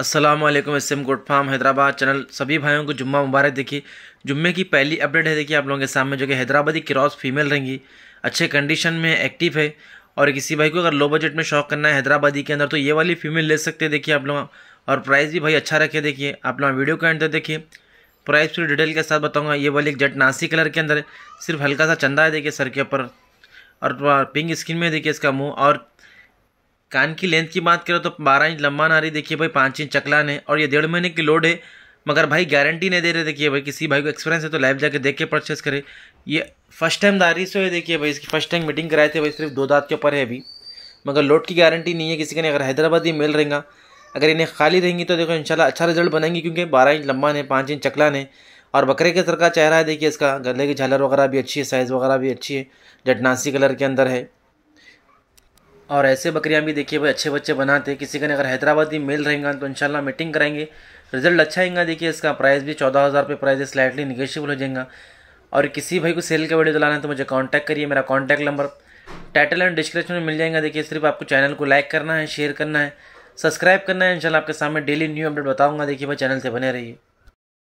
S M good farm Hyderabad channel सभी भाइयों को जुम्मा मुबारक देखिए जुम्मे की पहली अपडेट है देखिए आप लोगों के सामने जो कि हैदराबादी क्रॉस फीमेल रहेंगी अच्छे कंडीशन में एक्टिव है और किसी भाई को अगर लो बजट में शौक करना है हैदराबादी के अंदर तो ये वाली फीमेल ले सकते हैं देखिए आप लोग और प्राइस भी भाई अच्छा रखे देखिए आप लोग वीडियो के अंदर देखिए प्राइस पूरी डिटेल के साथ बताऊँगा ये वाली एक जट नासी कलर के अंदर सिर्फ हल्का सा चंदा है देखिए सर के ऊपर और पिंक स्किन में देखिए इसका मुँह और कान की लेंथ की बात करें तो बारह इंच लंबा नारी देखिए भाई पाँच इंच चकलान है और ये डेढ़ महीने की लोड है मगर भाई गारंटी नहीं दे रहे देखिए भाई किसी भाई को एक्सपीरियंस है तो लाइव जाके देख के परचेस करे ये फर्स्ट टाइम दारी से देखिए भाई इसकी फर्स्ट टाइम मीटिंग कराए थे भाई सिर्फ दो दात के ऊपर है अभी मगर लोड की गारंटी नहीं है किसी ने अगर हैदराबाद ही मेल रहेगा अगर इन्हें खाली रहेंगी तो देखो इन अच्छा रिजल्ट बनाएंगी क्योंकि बारह इंच लंबा ने पाँच इंच चकला ने और बकरे के सर का चेहरा है देखिए इसका गले की झालर वगैरह भी अच्छी है साइज़ वगैरह भी अच्छी है जटनासी कलर के अंदर है और ऐसे बकरियाँ भी देखिए भाई अच्छे बच्चे बनाते हैं किसी का अगर हैदराबादी मेल रहेगा तो इनशाला मीटिंग कराएंगे रिजल्ट अच्छा आएगा देखिए इसका प्राइस भी चौदह हज़ार रुपये प्राइस स्लाइटली निगेशियबल हो जाएगा और किसी भाई को सेल का वीडियो दिलाना है तो मुझे कॉन्टैक्ट करिए मेरा contact number title and description में मिल जाएगा देखिए सिर्फ आपको चैनल को लाइक करना है शेयर करना है सब्सक्राइब करना है इनशाला आपके सामने डेली न्यू अपडेट बताऊंगा देखिए भाई चैनल से बने रहिए